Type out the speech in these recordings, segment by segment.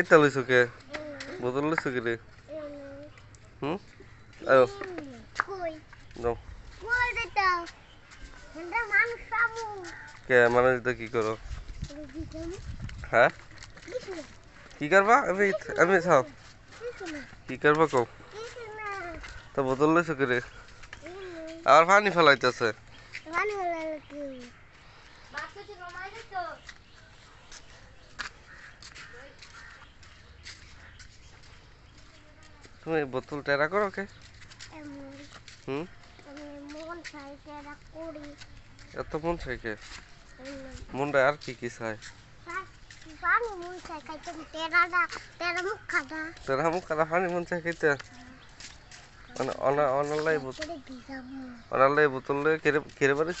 এটা লইছো কে বোতল লইছো কি রে হুম কে মানুষ তো কি করো হ্যাঁ কি করবা আমি আমি সব কি করবা কও তো বোতল লইছো কি রে আর পানি ফেলাইতেছে তুমি বোতল টেরা করো কে এত মন চাই কে মনটা আর কি কি চাই তেরা মুখ খাদা পানি মন চাই খাইতে মানে অনালাই বোতল অনালাই বোতল কেড়ে কেড়ে পারিস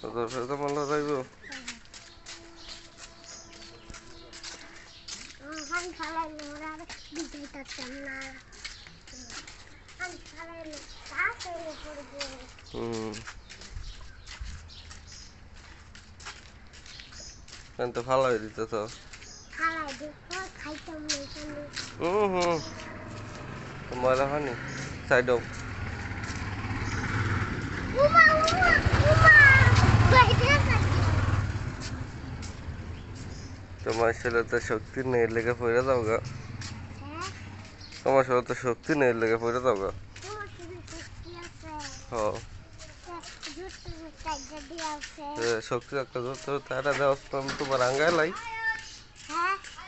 Foto malah lagi orang Hmm. halal itu itu Uh huh. Kemarahan ni. Saya dok. তোমার ছেলে তো শক্তি নেই লেগে পড়ে দাও গা তোমার ছেলে তো শক্তি নেই লেগে পড়ে দাও গা শক্তি একটা তারা দেওয়া আমি তোমার আঙ্গায় লাই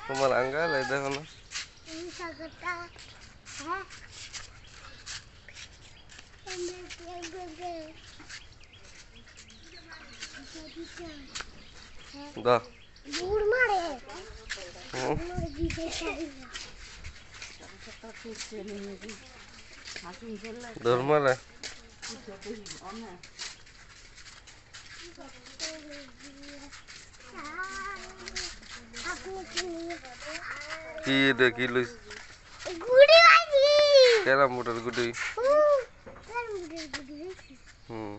তোমার আঙ্গায় লাই দেখো না দা Urmare! Urmare! Urmare! Urmare! Urmare! Urmare! Urmare! Urmare! Urmare! Urmare! Urmare!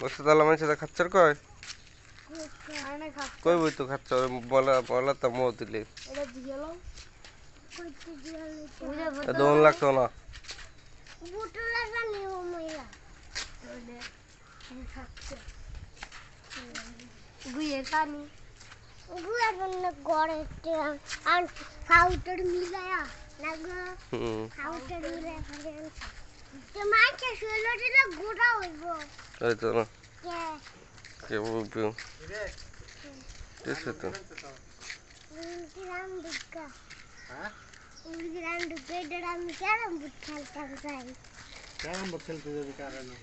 বসে তাহলে মানুষ খাচ্ছর কয় কই বই তো খাচ্ছ বলা বলা তো মো দিলে দোন লাগতো না গুয়ে পানি গুয়ে গড়ে আর খাউটার মিলায়া তাই তো না কে বলবি এসে তো कैरम बोर्ड खेलते थे बेकार है ना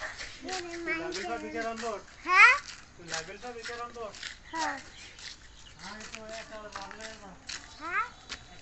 तो? हाँ? लाइब्रेरी का बेकार ऑन बोर्ड हां लाइब्रेरी का बेकार ऑन बोर्ड हां हां ये तो ऐसा मामला है ना हां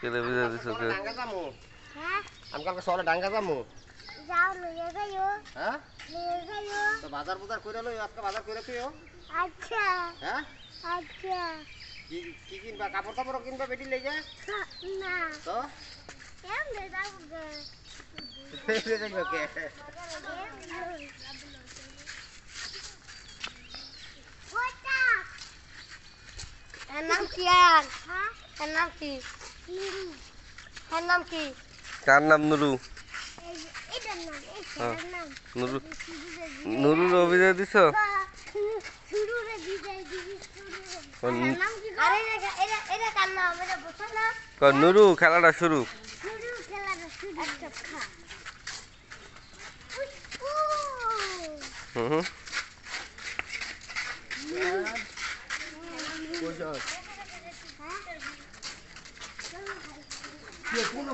কেলে বুঝা দিছ কে ডাঙ্গা যামু হ্যাঁ আমকাল কে সলে ডাঙ্গা যামু যাও লইয়া যাইও হ্যাঁ লইয়া যাইও তো বাজার বাজার কইরা লই আজকে বাজার কইরা তুইও আচ্ছা হ্যাঁ আচ্ছা কি কি কিনবা কাপড় কাপড় কিনবা বেটি লইয়া না তো কেমনে যাও গে লইয়া যাইও কে Enam kian, enam kian. তার নাম কি কার নাম নুরু হ্যাঁ, নুরু নুরুর অভিনয় দিছ নুরু খেলাটা শুরু হুম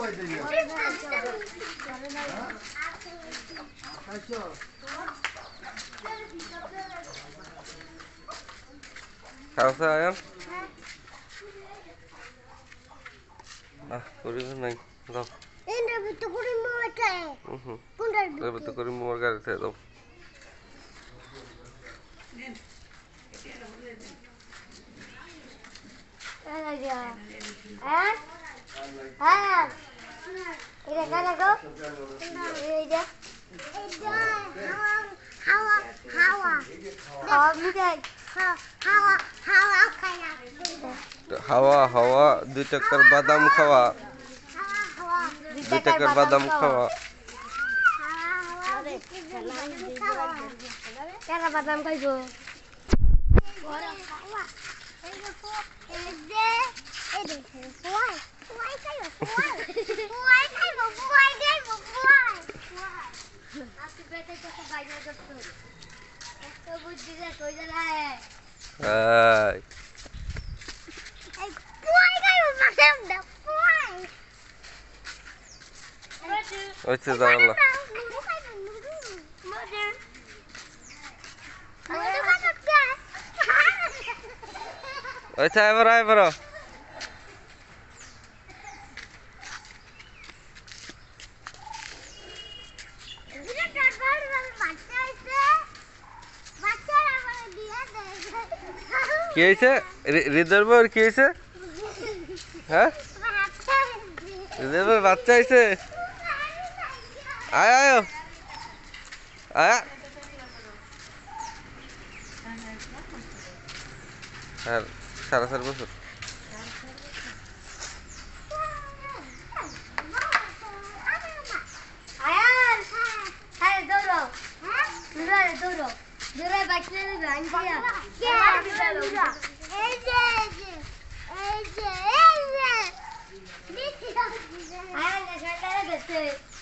খাওয়া আয়ান আহ করি নাই দাও রেবত করিম মোর গাড়িতে Ida gonna go? Ida. Ida. Hawa. Hawa. Hawa bidan. Hawa. Hawa kaya. Hawa hawa দুই চক্কর বাদাম Ini Ini. Ay. What's his all? What's ever, ever? কি হয়েছে হৃদয় বাবুর কি হয়েছে হ্যাঁ হৃদয় বাচ্চা হয়েছে আয় আয় আয় হ্যাঁ সাড়ে চার বছর I bence ya. Gel a ay